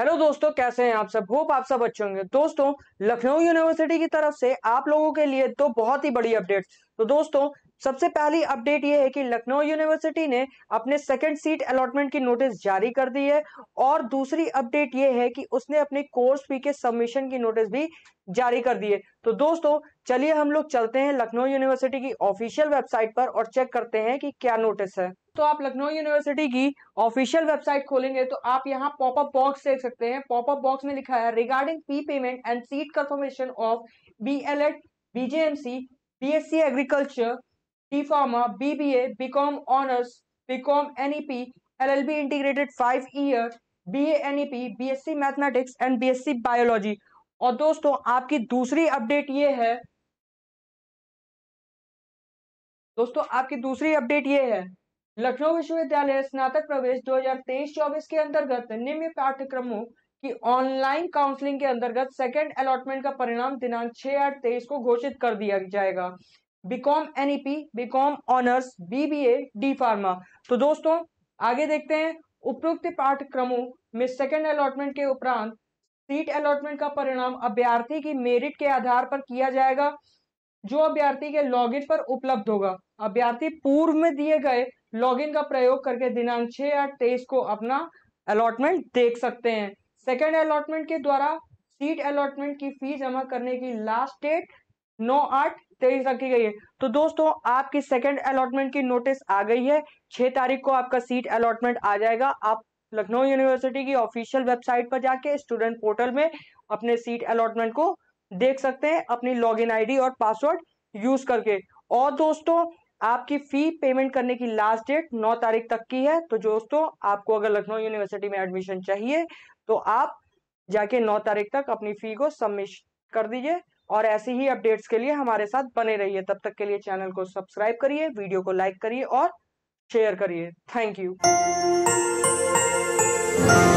hello दोस्तों कैसे हैं आप सब होप आप सब अच्छे होंगे दोस्तों लखनऊ यूनिवर्सिटी की तरफ से आप लोगों के लिए दो तो बहुत ही बड़ी अपडेट तो दोस्तों सबसे पहली अपडेट ये है कि लखनऊ यूनिवर्सिटी ने अपने सेकंड सीट अलॉटमेंट की नोटिस जारी कर दी है और दूसरी अपडेट ये है कि उसने अपने कोर्स फी के सबमिशन की नोटिस भी जारी कर दी है तो दोस्तों चलिए हम लोग चलते हैं लखनऊ यूनिवर्सिटी की ऑफिशियल वेबसाइट पर और चेक करते हैं कि क्या नोटिस है तो आप लखनऊ यूनिवर्सिटी की ऑफिशियल वेबसाइट खोलेंगे तो आप यहाँ पॉपअप बॉक्स देख सकते हैं पॉपअप बॉक्स में लिखा है regarding fee payment and seat confirmation of B L Ed BJMC BSc agriculture D pharma BBA BCom honours BCom NEP LLB integrated five year BA NEP BSc mathematics and BSc biology और दोस्तों आपकी दूसरी update ये है दोस्तों आपकी दूसरी update ये है लखनऊ विश्वविद्यालय स्नातक प्रवेश 2023-24 के अंतर्गत निम्न पाठ्यक्रमों की ऑनलाइन काउंसलिंग के अंतर्गत सेकेंड अलॉटमेंट का परिणाम दिनांक छह आठ तेईस को घोषित कर दिया जाएगा BCom NEP BCom honours BBA D pharma तो दोस्तों आगे देखते हैं उपरोक्त पाठ्यक्रमों में सेकेंड अलॉटमेंट के उपरांत सीट अलॉटमेंट का परिणाम अभ्यर्थी की मेरिट के आधार पर किया जाएगा जो अभ्यर्थी के लॉगिन पर उपलब्ध होगा अभ्यर्थी पूर्व में दिए गए लॉगिन का प्रयोग करके दिनांक छह या तेईस को अपना अलॉटमेंट देख सकते हैं सेकेंड अलॉटमेंट के द्वारा सीट अलॉटमेंट की फी जमा करने की लास्ट डेट नौ आठ तेईस रखी गई है तो दोस्तों आपकी सेकेंड अलॉटमेंट की नोटिस आ गई है छह तारीख को आपका सीट अलॉटमेंट आ जाएगा आप लखनऊ यूनिवर्सिटी की ऑफिशियल वेबसाइट पर जाके स्टूडेंट पोर्टल में अपने सीट अलॉटमेंट को देख सकते हैं अपनी लॉगिन आईडी और पासवर्ड यूज करके और दोस्तों आपकी फी पेमेंट करने की लास्ट डेट 9 तारीख तक की है तो दोस्तों आपको अगर लखनऊ यूनिवर्सिटी में एडमिशन चाहिए तो आप जाके 9 तारीख तक अपनी फी को सबमिश कर दीजिए और ऐसे ही अपडेट्स के लिए हमारे साथ बने रहिए तब तक के लिए चैनल को सब्सक्राइब करिए वीडियो को लाइक करिए और शेयर करिए थैंक यू